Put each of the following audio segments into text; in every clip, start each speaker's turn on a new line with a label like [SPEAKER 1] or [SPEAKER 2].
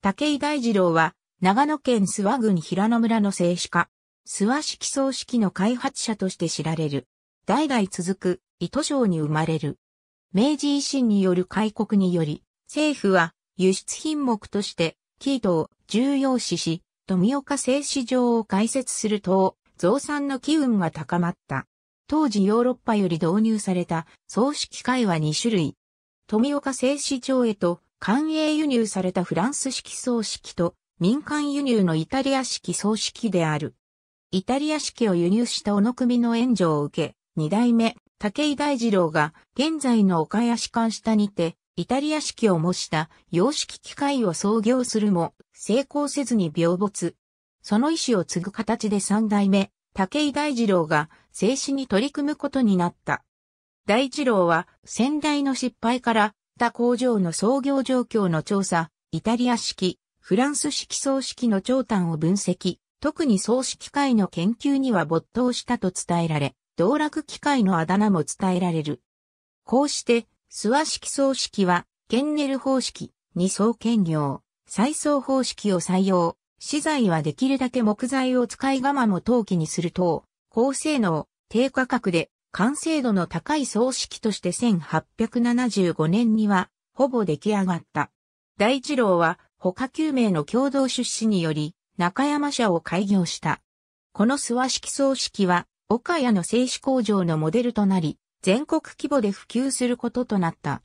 [SPEAKER 1] 武井大二郎は、長野県諏訪郡平野村の政治家、諏訪式葬式の開発者として知られる。代々続く、糸省に生まれる。明治維新による開国により、政府は輸出品目として、生糸を重要視し、富岡製糸場を開設すると、増産の機運が高まった。当時ヨーロッパより導入された、葬式会は2種類。富岡製糸場へと、官営輸入されたフランス式葬式と民間輸入のイタリア式葬式である。イタリア式を輸入した小野組の援助を受け、二代目、武井大二郎が現在の岡屋市館下にて、イタリア式を模した洋式機械を創業するも、成功せずに病没。その意思を継ぐ形で三代目、武井大二郎が静止に取り組むことになった。大二郎は先代の失敗からった工場の創業状況の調査、イタリア式、フランス式葬式の長短を分析、特に葬式会の研究には没頭したと伝えられ、道楽機械のあだ名も伝えられる。こうして、諏訪式葬式は、ケンネル方式、二層兼業、再送方式を採用、資材はできるだけ木材を使いガマも陶器にする等、高性能、低価格で完成度の高い葬式として1875年には、ほぼ出来上がった。大二郎は、他9名の共同出資により、中山社を開業した。この諏訪式葬式は、岡谷の製紙工場のモデルとなり、全国規模で普及することとなった。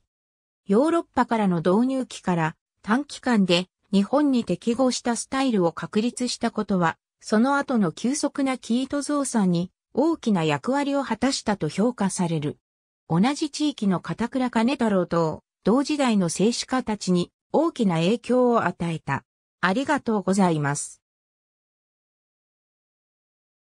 [SPEAKER 1] ヨーロッパからの導入期から短期間で日本に適合したスタイルを確立したことは、その後の急速な生糸増産に大きな役割を果たしたと評価される。同じ地域の片倉兼太郎と同時代の政治家たちに大きな影響を与えた。ありがとうございます。